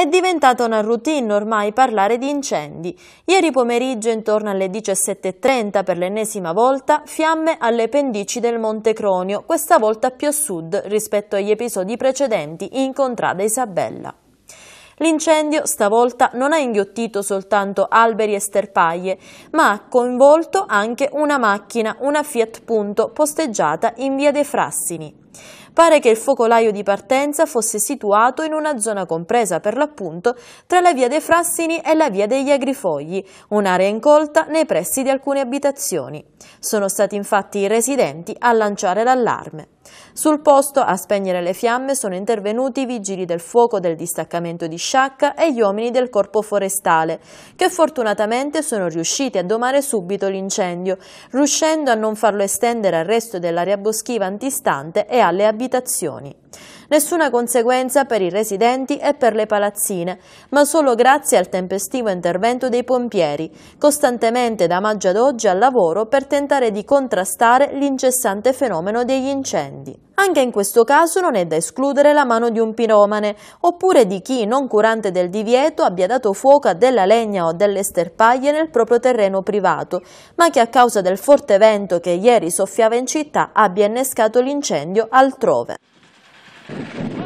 È diventata una routine ormai parlare di incendi. Ieri pomeriggio, intorno alle 17.30, per l'ennesima volta, fiamme alle pendici del Monte Cronio, questa volta più a sud rispetto agli episodi precedenti in contrada Isabella. L'incendio stavolta non ha inghiottito soltanto alberi e sterpaglie, ma ha coinvolto anche una macchina, una Fiat Punto, posteggiata in via dei Frassini. Pare che il focolaio di partenza fosse situato in una zona compresa per l'appunto tra la via dei Frassini e la via degli Agrifogli, un'area incolta nei pressi di alcune abitazioni. Sono stati infatti i residenti a lanciare l'allarme. Sul posto a spegnere le fiamme sono intervenuti i vigili del fuoco del distaccamento di Sciacca e gli uomini del corpo forestale, che fortunatamente sono riusciti a domare subito l'incendio, riuscendo a non farlo estendere al resto dell'area boschiva antistante e alle abitazioni abitazioni nessuna conseguenza per i residenti e per le palazzine, ma solo grazie al tempestivo intervento dei pompieri, costantemente da maggio ad oggi al lavoro per tentare di contrastare l'incessante fenomeno degli incendi. Anche in questo caso non è da escludere la mano di un piromane, oppure di chi, non curante del divieto, abbia dato fuoco a della legna o delle sterpaglie nel proprio terreno privato, ma che a causa del forte vento che ieri soffiava in città abbia innescato l'incendio altrove. Thank you.